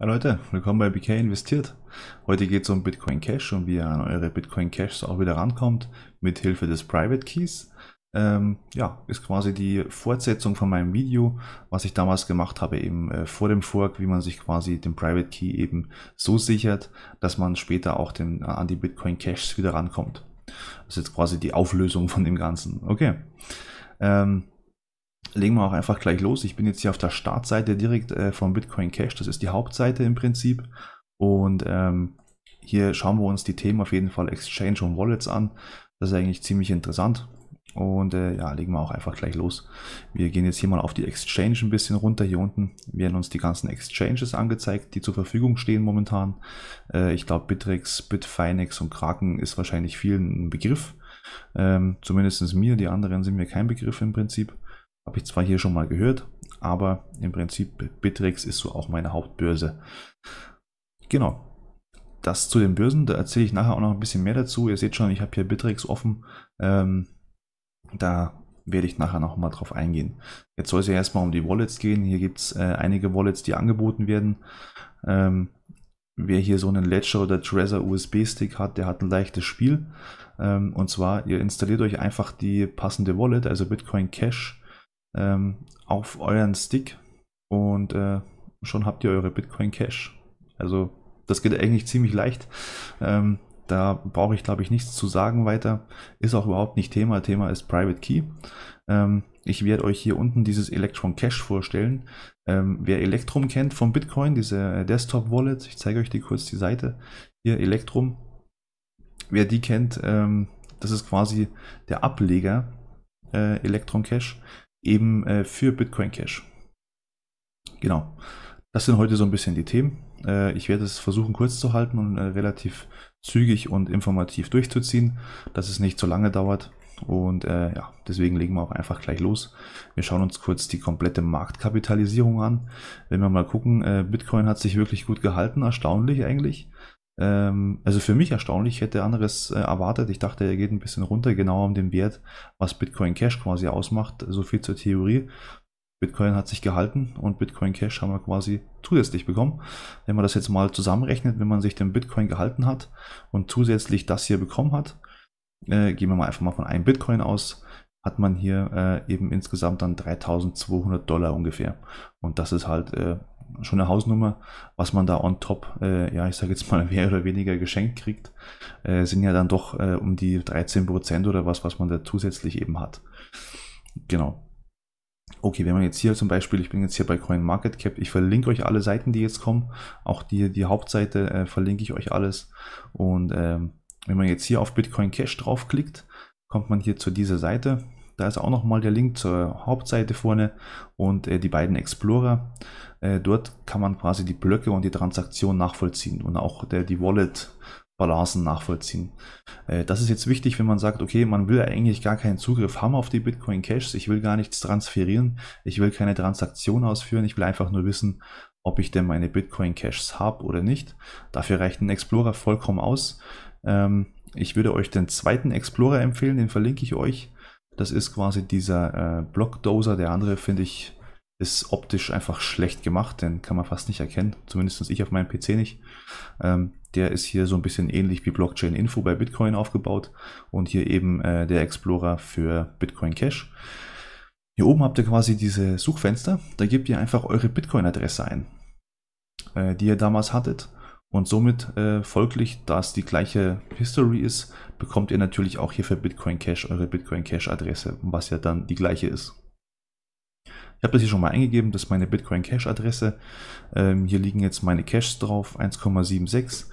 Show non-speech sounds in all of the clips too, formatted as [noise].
Hi Leute, willkommen bei BK Investiert. Heute geht es um Bitcoin Cash und wie ihr an eure Bitcoin Cash auch wieder rankommt mit Hilfe des Private Keys. Ähm, ja, ist quasi die Fortsetzung von meinem Video, was ich damals gemacht habe, eben äh, vor dem Fork, wie man sich quasi den Private Key eben so sichert, dass man später auch den, äh, an die Bitcoin Cash wieder rankommt. Das ist jetzt quasi die Auflösung von dem Ganzen. Okay. Ähm, legen wir auch einfach gleich los. Ich bin jetzt hier auf der Startseite direkt äh, von Bitcoin Cash. Das ist die Hauptseite im Prinzip. Und ähm, hier schauen wir uns die Themen auf jeden Fall Exchange und Wallets an. Das ist eigentlich ziemlich interessant. Und äh, ja, legen wir auch einfach gleich los. Wir gehen jetzt hier mal auf die Exchange ein bisschen runter. Hier unten werden uns die ganzen Exchanges angezeigt, die zur Verfügung stehen momentan. Äh, ich glaube, Bitrex, Bitfinex und Kraken ist wahrscheinlich vielen ein Begriff. Ähm, Zumindest mir, die anderen sind mir kein Begriff im Prinzip. Habe ich zwar hier schon mal gehört, aber im Prinzip Bittrex ist so auch meine Hauptbörse. Genau. Das zu den Börsen, da erzähle ich nachher auch noch ein bisschen mehr dazu. Ihr seht schon, ich habe hier Bittrex offen. Ähm, da werde ich nachher noch mal drauf eingehen. Jetzt soll es ja erstmal um die Wallets gehen. Hier gibt es äh, einige Wallets, die angeboten werden. Ähm, wer hier so einen Ledger oder Trezor USB-Stick hat, der hat ein leichtes Spiel. Ähm, und zwar, ihr installiert euch einfach die passende Wallet, also Bitcoin Cash ähm, auf euren Stick und äh, schon habt ihr eure Bitcoin Cash. Also das geht eigentlich ziemlich leicht. Ähm, da brauche ich, glaube ich, nichts zu sagen weiter. Ist auch überhaupt nicht Thema. Thema ist Private Key. Ähm, ich werde euch hier unten dieses Electron Cash vorstellen. Ähm, wer Electrum kennt von Bitcoin, diese äh, Desktop Wallet, ich zeige euch die kurz die Seite. Hier Electrum. Wer die kennt, ähm, das ist quasi der Ableger äh, Electron Cash eben äh, für Bitcoin Cash. Genau. Das sind heute so ein bisschen die Themen. Äh, ich werde es versuchen kurz zu halten und äh, relativ zügig und informativ durchzuziehen, dass es nicht so lange dauert. Und äh, ja, deswegen legen wir auch einfach gleich los. Wir schauen uns kurz die komplette Marktkapitalisierung an. Wenn wir mal gucken, äh, Bitcoin hat sich wirklich gut gehalten, erstaunlich eigentlich. Ähm, also für mich erstaunlich, hätte anderes äh, erwartet. Ich dachte, er geht ein bisschen runter, genau um den Wert, was Bitcoin Cash quasi ausmacht. So viel zur Theorie. Bitcoin hat sich gehalten und Bitcoin Cash haben wir quasi zusätzlich bekommen. Wenn man das jetzt mal zusammenrechnet, wenn man sich den Bitcoin gehalten hat und zusätzlich das hier bekommen hat, äh, gehen wir mal einfach mal von einem Bitcoin aus, hat man hier äh, eben insgesamt dann 3200 Dollar ungefähr. Und das ist halt äh, schon eine Hausnummer, was man da on top, äh, ja, ich sage jetzt mal [laughs] mehr oder weniger geschenkt kriegt, äh, sind ja dann doch äh, um die 13% oder was, was man da zusätzlich eben hat. Genau. Okay, wenn man jetzt hier zum Beispiel, ich bin jetzt hier bei CoinMarketCap, ich verlinke euch alle Seiten, die jetzt kommen, auch die, die Hauptseite äh, verlinke ich euch alles. Und ähm, wenn man jetzt hier auf Bitcoin Cash draufklickt, kommt man hier zu dieser Seite. Da ist auch nochmal der Link zur Hauptseite vorne und äh, die beiden Explorer. Äh, dort kann man quasi die Blöcke und die Transaktionen nachvollziehen und auch der, äh, die Wallet. Balancen nachvollziehen. Äh, das ist jetzt wichtig, wenn man sagt, okay, man will eigentlich gar keinen Zugriff haben auf die Bitcoin Cash, ich will gar nichts transferieren, ich will keine Transaktion ausführen, ich will einfach nur wissen, ob ich denn meine Bitcoin Cash habe oder nicht. Dafür reicht ein Explorer vollkommen aus. Ähm, ich würde euch den zweiten Explorer empfehlen, den verlinke ich euch. Das ist quasi dieser äh, Blockdozer. Der andere, finde ich, ist optisch einfach schlecht gemacht. Den kann man fast nicht erkennen. Zumindest ich auf meinem PC nicht. Ähm, der ist hier so ein bisschen ähnlich wie Blockchain Info bei Bitcoin aufgebaut. Und hier eben äh, der Explorer für Bitcoin Cash. Hier oben habt ihr quasi diese Suchfenster. Da gebt ihr einfach eure Bitcoin-Adresse ein, äh, die ihr damals hattet. Und somit äh, folglich, da es die gleiche History ist, bekommt ihr natürlich auch hier für Bitcoin Cash eure Bitcoin Cash Adresse, was ja dann die gleiche ist. Ich habe das hier schon mal eingegeben, das ist meine Bitcoin Cash Adresse. Ähm, hier liegen jetzt meine Cash drauf, 1,76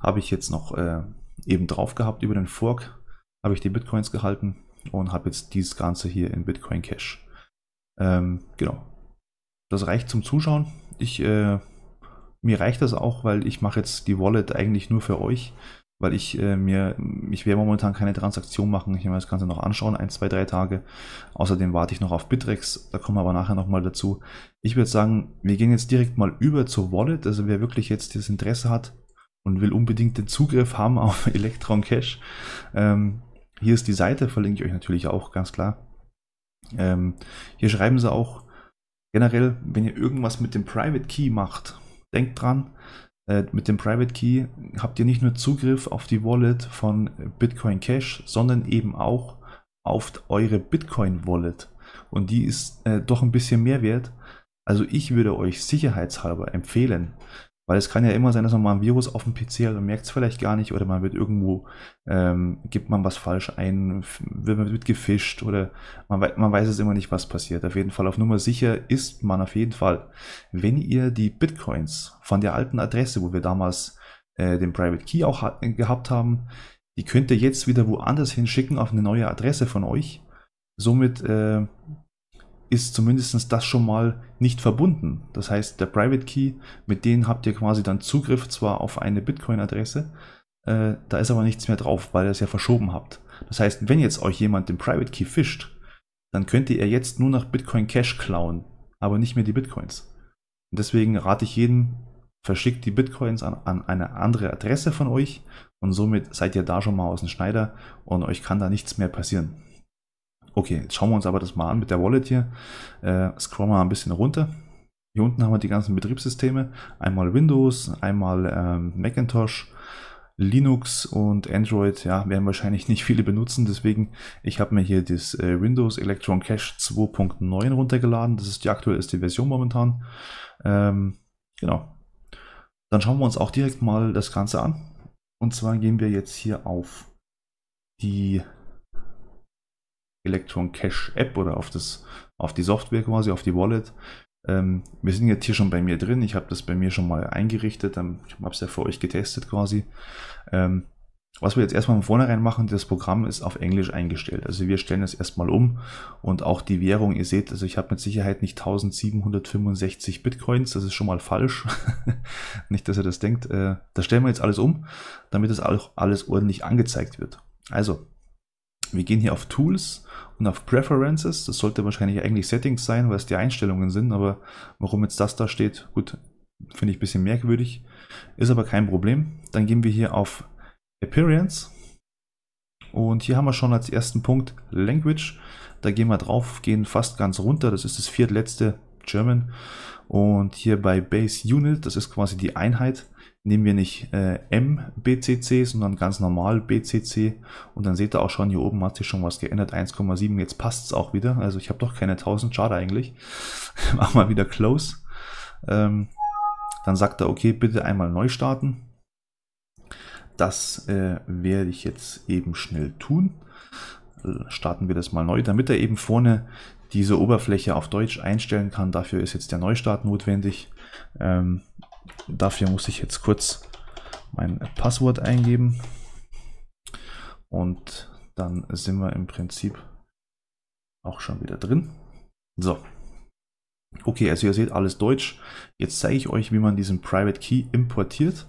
habe ich jetzt noch äh, eben drauf gehabt über den Fork, habe ich die Bitcoins gehalten und habe jetzt dieses Ganze hier in Bitcoin Cash. Ähm, genau. Das reicht zum Zuschauen. Ich äh, mir reicht das auch, weil ich mache jetzt die Wallet eigentlich nur für euch, weil ich äh, mir, ich werde momentan keine Transaktion machen. Ich werde mir das Ganze noch anschauen, ein, zwei, drei Tage. Außerdem warte ich noch auf Bitrex, da kommen wir aber nachher nochmal dazu. Ich würde sagen, wir gehen jetzt direkt mal über zur Wallet. Also wer wirklich jetzt das Interesse hat und will unbedingt den Zugriff haben [laughs] auf Electron Cash, ähm, hier ist die Seite, verlinke ich euch natürlich auch, ganz klar. Ähm, hier schreiben sie auch generell, wenn ihr irgendwas mit dem Private Key macht, Denkt dran, äh, mit dem Private Key habt ihr nicht nur Zugriff auf die Wallet von Bitcoin Cash, sondern eben auch auf eure Bitcoin Wallet. Und die ist äh, doch ein bisschen mehr wert. Also ich würde euch sicherheitshalber empfehlen, weil es kann ja immer sein, dass man mal ein Virus auf dem PC hat und merkt es vielleicht gar nicht oder man wird irgendwo, ähm, gibt man was falsch ein, wird, wird gefischt oder man, man weiß es immer nicht, was passiert. Auf jeden Fall auf Nummer sicher ist man auf jeden Fall. Wenn ihr die Bitcoins von der alten Adresse, wo wir damals äh, den Private Key auch ha äh, gehabt haben, die könnt ihr jetzt wieder woanders hinschicken auf eine neue Adresse von euch. Somit äh, ist zumindest das schon mal nicht verbunden. Das heißt, der Private Key, mit denen habt ihr quasi dann Zugriff zwar auf eine Bitcoin-Adresse, äh, da ist aber nichts mehr drauf, weil ihr es ja verschoben habt. Das heißt, wenn jetzt euch jemand den Private Key fischt, dann könnt ihr jetzt nur noch Bitcoin Cash klauen, aber nicht mehr die Bitcoins. Und deswegen rate ich jedem, verschickt die Bitcoins an, an eine andere Adresse von euch und somit seid ihr da schon mal aus dem Schneider und euch kann da nichts mehr passieren. Okay, jetzt schauen wir uns aber das mal an mit der Wallet hier. Äh, scrollen wir mal ein bisschen runter. Hier unten haben wir die ganzen Betriebssysteme. Einmal Windows, einmal ähm, Macintosh, Linux und Android. Ja, werden wahrscheinlich nicht viele benutzen. Deswegen, ich habe mir hier das äh, Windows Electron Cache 2.9 runtergeladen. Das ist die aktuellste Version momentan. Ähm, genau. Dann schauen wir uns auch direkt mal das Ganze an. Und zwar gehen wir jetzt hier auf die Electron Cash App oder auf, das, auf die Software quasi, auf die Wallet. Ähm, wir sind jetzt hier schon bei mir drin. Ich habe das bei mir schon mal eingerichtet. Ähm, ich habe es ja für euch getestet quasi. Ähm, was wir jetzt erstmal von vornherein machen, das Programm ist auf Englisch eingestellt. Also wir stellen es erstmal um und auch die Währung, ihr seht, also ich habe mit Sicherheit nicht 1765 Bitcoins, das ist schon mal falsch. [laughs] nicht, dass ihr das denkt. Äh, da stellen wir jetzt alles um, damit das auch alles ordentlich angezeigt wird. Also, wir gehen hier auf Tools und auf Preferences. Das sollte wahrscheinlich eigentlich Settings sein, weil es die Einstellungen sind. Aber warum jetzt das da steht, gut, finde ich ein bisschen merkwürdig. Ist aber kein Problem. Dann gehen wir hier auf Appearance. Und hier haben wir schon als ersten Punkt Language. Da gehen wir drauf, gehen fast ganz runter. Das ist das viertletzte German. Und hier bei Base Unit, das ist quasi die Einheit, nehmen wir nicht äh, MBCC, sondern ganz normal BCC. Und dann seht ihr auch schon, hier oben hat sich schon was geändert, 1,7, jetzt passt es auch wieder. Also ich habe doch keine 1000, schade eigentlich. [laughs] Machen wir wieder Close. Ähm, dann sagt er, okay, bitte einmal neu starten. Das äh, werde ich jetzt eben schnell tun. Starten wir das mal neu, damit er eben vorne diese Oberfläche auf Deutsch einstellen kann. Dafür ist jetzt der Neustart notwendig. Ähm, Dafür muss ich jetzt kurz mein Passwort eingeben. Und dann sind wir im Prinzip auch schon wieder drin. So. Okay, also ihr seht alles Deutsch. Jetzt zeige ich euch, wie man diesen Private Key importiert.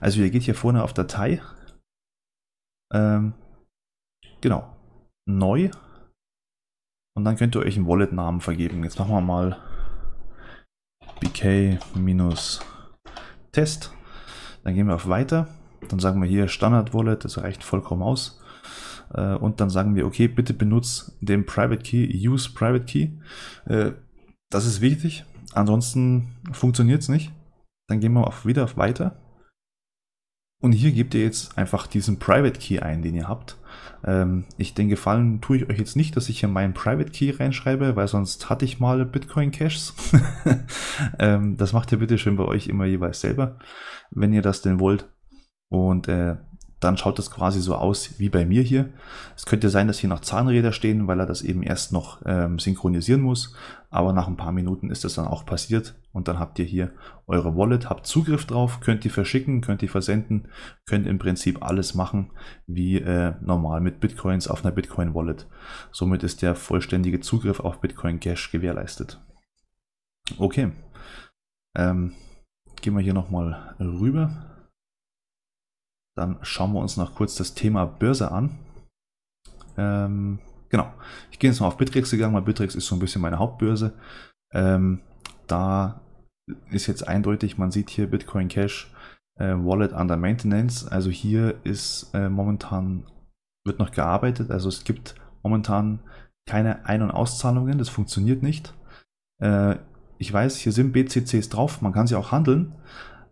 Also ihr geht hier vorne auf Datei. Ähm, genau. Neu. Und dann könnt ihr euch einen Wallet-Namen vergeben. Jetzt machen wir mal bk- Test. Dann gehen wir auf Weiter. Dann sagen wir hier Standard Wallet, das reicht vollkommen aus. Äh, und dann sagen wir, okay, bitte benutze den Private Key, use Private Key. Äh, das ist wichtig. Ansonsten funktioniert es nicht. Dann gehen wir auf, wieder auf Weiter. Und hier gebt ihr jetzt einfach diesen Private Key ein, den ihr habt. Ähm, ich den Gefallen tue ich euch jetzt nicht, dass ich hier meinen Private Key reinschreibe, weil sonst hatte ich mal Bitcoin Caches. [laughs] ähm, das macht ihr bitte schön bei euch immer jeweils selber, wenn ihr das denn wollt. Und äh, dann schaut das quasi so aus wie bei mir hier. Es könnte sein, dass hier noch Zahnräder stehen, weil er das eben erst noch ähm, synchronisieren muss. Aber nach ein paar Minuten ist das dann auch passiert und dann habt ihr hier eure Wallet, habt Zugriff drauf, könnt die verschicken, könnt die versenden, könnt im Prinzip alles machen wie äh, normal mit Bitcoins auf einer Bitcoin Wallet. Somit ist der vollständige Zugriff auf Bitcoin Cash gewährleistet. Okay, ähm, gehen wir hier nochmal rüber dann schauen wir uns noch kurz das Thema Börse an. Ähm, genau, ich gehe jetzt mal auf Bittrex gegangen, weil Bittrex ist so ein bisschen meine Hauptbörse. Ähm, da ist jetzt eindeutig, man sieht hier Bitcoin Cash äh, Wallet under Maintenance. Also hier ist äh, momentan, wird noch gearbeitet. Also es gibt momentan keine Ein- und Auszahlungen, das funktioniert nicht. Äh, ich weiß, hier sind BCCs drauf, man kann sie auch handeln,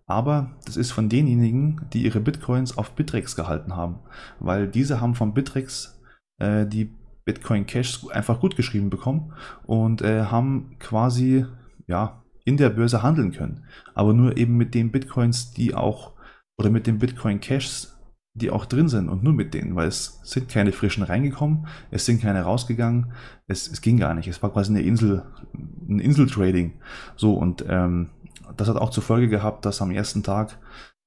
aber das ist von denjenigen, die ihre Bitcoins auf Bitrex gehalten haben, weil diese haben von Bitrex äh, die Bitcoin Cash einfach gut geschrieben bekommen und äh, haben quasi ja in der Börse handeln können, aber nur eben mit den Bitcoins, die auch oder mit den Bitcoin Cashs, die auch drin sind und nur mit denen, weil es sind keine frischen reingekommen, es sind keine rausgegangen, es, es ging gar nicht. Es war quasi eine Insel, ein Inseltrading. So und ähm, das hat auch zur Folge gehabt, dass am ersten Tag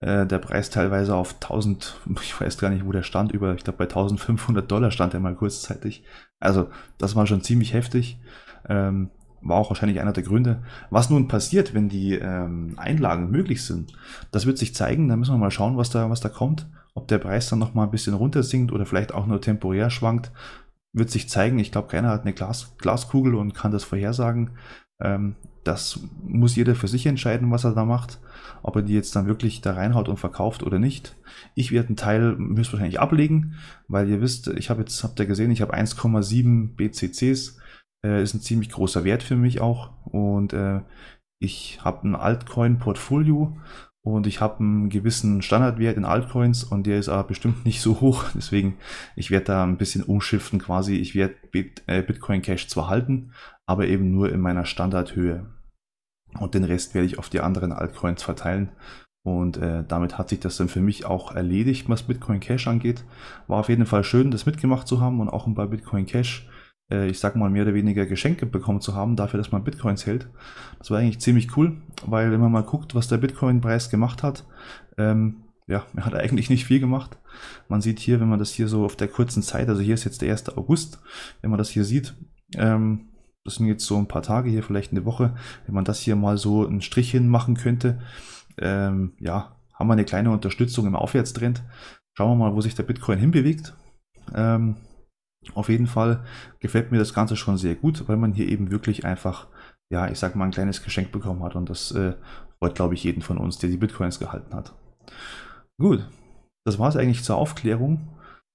äh, der Preis teilweise auf 1000, [laughs] ich weiß gar nicht, wo der stand, über, ich glaube bei 1500 Dollar stand er mal kurzzeitig. Also das war schon ziemlich heftig. Ähm, war auch wahrscheinlich einer der Gründe. Was nun passiert, wenn die ähm, Einlagen möglich sind, das wird sich zeigen. Da müssen wir mal schauen, was da, was da kommt. Ob der Preis dann nochmal ein bisschen runter sinkt oder vielleicht auch nur temporär schwankt, wird sich zeigen. Ich glaube, keiner hat eine Glas, Glaskugel und kann das vorhersagen. Ähm, das muss jeder für sich entscheiden, was er da macht, ob er die jetzt dann wirklich da reinhaut und verkauft oder nicht. Ich werde einen Teil höchstwahrscheinlich ablegen, weil ihr wisst, ich habe jetzt, habt ihr gesehen, ich habe 1,7 BCCs, äh, ist ein ziemlich großer Wert für mich auch und äh, ich habe ein Altcoin-Portfolio und ich habe einen gewissen Standardwert in Altcoins und der ist aber bestimmt nicht so hoch. [laughs] Deswegen, ich werde da ein bisschen umschiften quasi. Ich werde äh, Bitcoin Cash zwar halten, aber eben nur in meiner Standardhöhe. Und den Rest werde ich auf die anderen Altcoins verteilen. Und äh, damit hat sich das dann für mich auch erledigt, was Bitcoin Cash angeht. War auf jeden Fall schön, das mitgemacht zu haben und auch bei Bitcoin Cash äh, ich sag mal, mehr oder weniger Geschenke bekommen zu haben, dafür, dass man Bitcoins hält. Das war eigentlich ziemlich cool, weil wenn man mal guckt, was der Bitcoin-Preis gemacht hat, ähm, ja, er hat eigentlich nicht viel gemacht. Man sieht hier, wenn man das hier so auf der kurzen Zeit, also hier ist jetzt der 1. August, wenn man das hier sieht, ähm, das sind jetzt so ein paar Tage hier, vielleicht eine Woche, wenn man das hier mal so einen Strich hin machen könnte, ähm, ja, haben wir eine kleine Unterstützung im Aufwärtstrend. Schauen wir mal, wo sich der Bitcoin hinbewegt. Ähm, auf jeden Fall gefällt mir das Ganze schon sehr gut, weil man hier eben wirklich einfach, ja, ich sag mal, ein kleines Geschenk bekommen hat und das äh, freut, glaube ich, jeden von uns, der die Bitcoins gehalten hat. Gut, das war es eigentlich zur Aufklärung,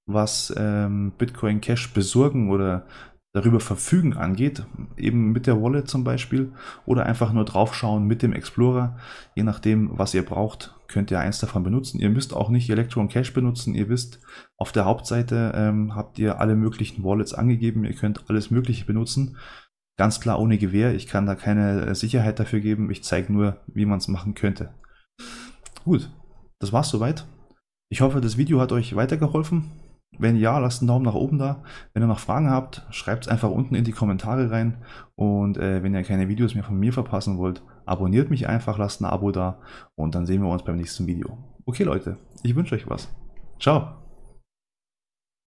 was ähm, Bitcoin Cash besorgen oder darüber verfügen angeht, eben mit der Wallet zum Beispiel oder einfach nur draufschauen mit dem Explorer, je nachdem was ihr braucht, könnt ihr eins davon benutzen. Ihr müsst auch nicht Electron Cash benutzen, ihr wisst, auf der Hauptseite ähm, habt ihr alle möglichen Wallets angegeben, ihr könnt alles mögliche benutzen, ganz klar ohne Gewehr. ich kann da keine äh, Sicherheit dafür geben, ich zeige nur, wie man es machen könnte. Gut, das war's soweit. Ich hoffe, das Video hat euch weitergeholfen. Wenn ja, lasst einen Daumen nach oben da. Wenn ihr noch Fragen habt, schreibt es einfach unten in die Kommentare rein. Und äh, wenn ihr keine Videos mehr von mir verpassen wollt, abonniert mich einfach, lasst ein Abo da. Und dann sehen wir uns beim nächsten Video. Okay Leute, ich wünsche euch was. Ciao.